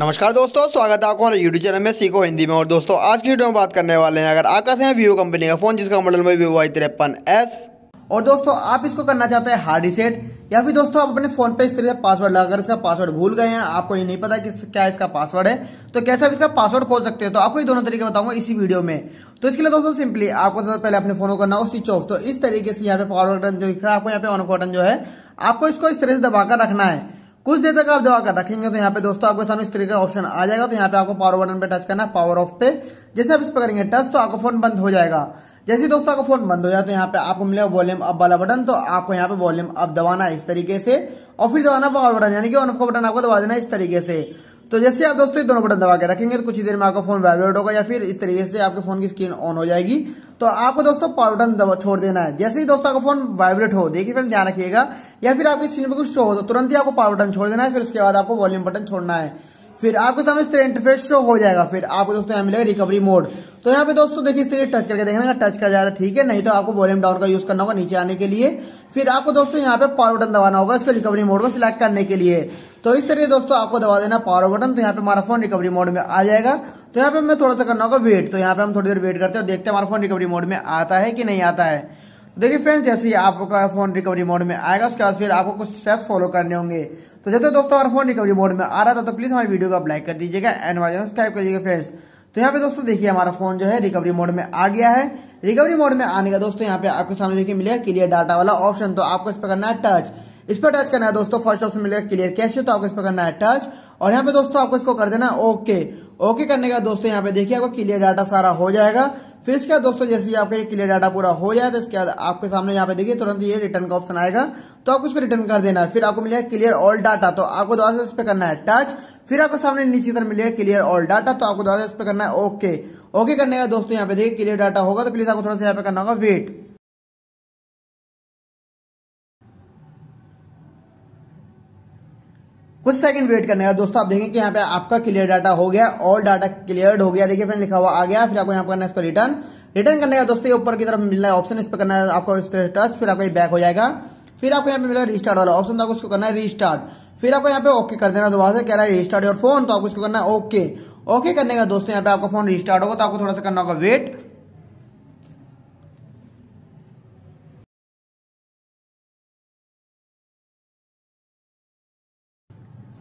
नमस्कार दोस्तों स्वागत है आपको हमारे यूट्यूब चैनल में सीखो हिंदी में और दोस्तों आज की वीडियो में बात करने वाले हैं अगर आकाश है वीवो कंपनी का फोन जिसका मॉडल में वीवो आई तिरपन एस और दोस्तों आप इसको करना चाहते हैं हार्ड रिसेट या फिर दोस्तों आप अपने फोन पे इस तरह से पासवर्ड लगाकर इसका पासवर्ड भूल गए हैं आपको ये नहीं पता कि क्या इसका पासवर्ड है तो कैसे आप इसका पासवर्ड खोल सकते हैं तो आपको ये दोनों तरीके बताऊंगा इसी वीडियो में तो इसके लिए दोस्तों सिंपली आपको सबसे पहले अपने फोन को करना हो स्विच ऑफ तो इस तरीके से यहाँ पे पावर बटन जो दिख रहा है आपको यहाँ पे ऑन बटन जो है आपको इसको इस तरह से दबाकर रखना है कुछ देर तक आप दबा कर रखेंगे तो यहाँ पे दोस्तों आपके सामने इस तरीके का ऑप्शन आ जाएगा तो यहाँ पे आपको पावर बटन पे टच करना है पावर ऑफ पे जैसे आप इस पर करेंगे टच तो आपका फोन बंद हो जाएगा जैसे दोस्तों आपका फोन बंद हो जाए तो यहाँ पे आपको मिलेगा वॉल्यूम अप वाला बटन तो आपको यहाँ पे वॉल्यूम अप दबाना इस तरीके से और फिर दबाना पावर बटन यानी कि ऑन ऑफ का बटन आपको दबा देना इस तरीके से तो जैसे आप दोस्तों दोनों बटन दबा के रखेंगे तो कुछ ही देर में आपका फोन वाइब्रेट होगा या फिर इस तरीके से आपके फोन की स्क्रीन ऑन हो जाएगी तो आपको दोस्तों पावर बटन छोड़ देना है जैसे ही दोस्तों आपका फोन वाइब्रेट हो देखिए फिर ध्यान रखिएगा या फिर आपकी स्क्रीन पर कुछ शो हो तो तुरंत ही आपको पावर बटन छोड़ देना है फिर उसके बाद आपको वॉल्यूम बटन छोड़ना है फिर आपके सामने इस तरह इंटरफेस शो हो जाएगा फिर आपको दोस्तों यहाँ मिलेगा रिकवरी मोड तो यहाँ पे दोस्तों देखिए इस तरह टच करके देखना टच कर जाएगा ठीक है नहीं तो आपको वॉल्यूम डाउन का यूज करना होगा नीचे आने के लिए फिर आपको दोस्तों यहाँ पे पावर बटन दबाना होगा इसको रिकवरी मोड को सिलेक्ट करने के लिए तो इस तरह दोस्तों आपको दबा देना पावर बटन तो यहाँ पे हमारा फोन रिकवरी मोड में आ जाएगा तो यहाँ पे हमें थोड़ा सा करना होगा वेट तो यहाँ पे हम थोड़ी देर वेट करते हैं देखते हैं हमारा फोन रिकवरी मोड में आता है कि नहीं आता है तो देखिए फ्रेंड्स जैसे ही आपका फोन रिकवरी मोड में आएगा उसके बाद फिर आपको कुछ स्टेप्स फॉलो करने होंगे तो जब दोस्तों हमारा फोन रिकवरी मोड में आ रहा था तो प्लीज हमारी वीडियो को आप लाइक कर दीजिएगा एंड हमारे सब्सक्राइब कर फ्रेंड्स तो यहाँ पे दोस्तों देखिए हमारा फोन जो है रिकवरी मोड में आ गया है रिकवरी मोड में आने का दोस्तों यहाँ पे आपके सामने देखिए मिलेगा क्लियर डाटा वाला ऑप्शन तो आपको इस पर करना है टच इस पर टच करना है दोस्तों फर्स्ट ऑप्शन मिलेगा क्लियर कैश तो आपको इस पर करना है टच और यहाँ पे दोस्तों आपको इसको कर देना ओके ओके करने का दोस्तों यहाँ पे देखिए आपको क्लियर डाटा सारा हो जाएगा फिर इसके बाद दोस्तों जैसे ही आपका ये क्लियर डाटा पूरा हो जाए तो इसके बाद आपके सामने यहाँ पे देखिए तुरंत ये रिटर्न का ऑप्शन आएगा तो आपको इसको रिटर्न कर देना है फिर आपको मिलेगा क्लियर ऑल डाटा तो आपको दोबारा इस पर करना है टच फिर आपके सामने नीचे तरफ मिलेगा क्लियर ऑल डाटा तो आपको इस पर करना है ओके ओके करने का दोस्तों यहाँ पे देखिए क्लियर डाटा होगा तो प्लीज आपको थोड़ा सा यहाँ पे करना होगा वेट कुछ सेकंड वेट करने का दोस्तों आप देखेंगे कि यहाँ पे आपका क्लियर डाटा हो गया ऑल डाटा क्लियर हो गया देखिए फ्रेंड लिखा हुआ आ गया फिर आपको यहाँ पर करना है इसको रिटर्न रिटर्न करने का दोस्तों ऊपर की तरफ मिल रहा है ऑप्शन इस पर करना है आपको टच फिर आपका बैक हो जाएगा फिर आपको यहाँ पे मिला रिस्टार्ट वाला ऑप्शन था उसको करना है रिस्टार्ट फिर आपको यहाँ पे ओके कर देना दोबारा से कह रहा है रिस्टार्ट योर फोन तो आपको इसको करना है ओके ओके करने का दोस्तों यहाँ पे आपका फोन रिस्टार्ट होगा तो आपको थोड़ा सा करना होगा वेट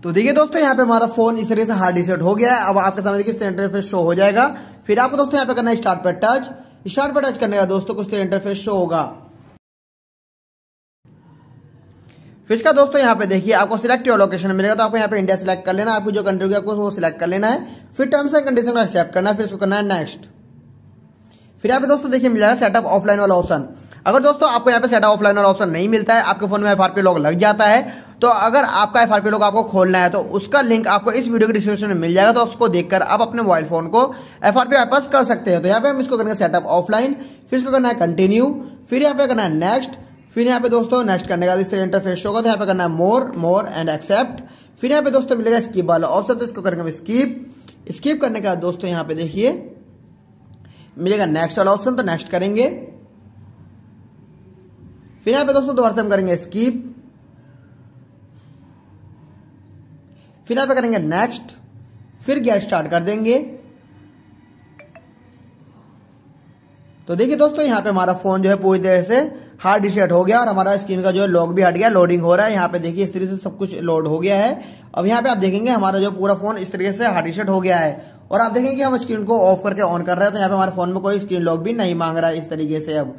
तो देखिए दोस्तों यहाँ पे हमारा फोन इस तरह से हार्ड रिसेट हो गया है अब आपके सामने देखिए इंटरफेस शो हो जाएगा फिर आपको दोस्तों यहाँ पे करना है स्टार्ट पर टच स्टार्ट पर टच करने का दोस्तों कुछ इंटरफेस शो होगा फिश का दोस्तों यहाँ पे देखिए आपको सिलेक्ट योर लोकेशन मिलेगा तो आपको यहाँ पे इंडिया सिलेक्ट कर लेना आपकी जो कंट्री होगी आपको वो सिलेक्ट कर लेना है फिर टर्म्स एंड कंडीशन को एक्सेप्ट करना है फिर इसको करना है नेक्स्ट फिर यहाँ पे दोस्तों देखिए मिल जाएगा सेटअप ऑफलाइन वाला ऑप्शन अगर दोस्तों आपको यहाँ पे सेटअप ऑफलाइन वाला ऑप्शन नहीं मिलता है आपके फोन में एफ लॉग लग जाता है तो अगर आपका एफ लॉग आपको खोलना है तो उसका लिंक आपको इस वीडियो के डिस्क्रिप्शन में मिल जाएगा तो उसको देखकर आप अपने मोबाइल फोन को एफ आर वापस कर सकते हैं तो यहाँ पे हम इसको करेंगे सेटअप ऑफलाइन फिर इसको करना है कंटिन्यू फिर यहाँ पे करना है नेक्स्ट फिर यहाँ पे दोस्तों नेक्स्ट करने का इस तरह इंटरफेस होगा तो यहाँ पे करना है मोर मोर एंड एक्सेप्ट फिर यहाँ पे दोस्तों मिलेगा स्कीप वाला ऑप्शन तो इसको करेंगे स्कीप स्कीप करने का दोस्तों यहाँ पे देखिए मिलेगा नेक्स्ट वाला ऑप्शन तो नेक्स्ट करेंगे फिर यहाँ पे दोस्तों दोबारा से हम करेंगे स्कीप फिर यहाँ पे करेंगे नेक्स्ट फिर गेट स्टार्ट कर देंगे तो देखिए दोस्तों यहाँ पे हमारा फोन जो है पूरी तरह से हार्ड रिसेट हो गया और हमारा स्क्रीन का जो है लॉक भी हट गया लोडिंग हो रहा है यहाँ पे देखिए इस तरीके से सब कुछ लोड हो गया है अब यहाँ पे आप देखेंगे हमारा जो पूरा फोन इस तरीके से हार्ड रिसेट हो गया है और आप देखेंगे हम स्क्रीन को ऑफ करके ऑन कर रहे हैं तो यहाँ पे हमारे फोन में कोई स्क्रीन लॉक भी नहीं मांग रहा है इस तरीके से अब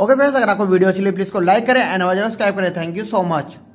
ओके फ्रेंड्स अगर आपको वीडियो अच्छी लगी प्लीज को लाइक करें एंड सब्सक्राइब करें थैंक यू सो मच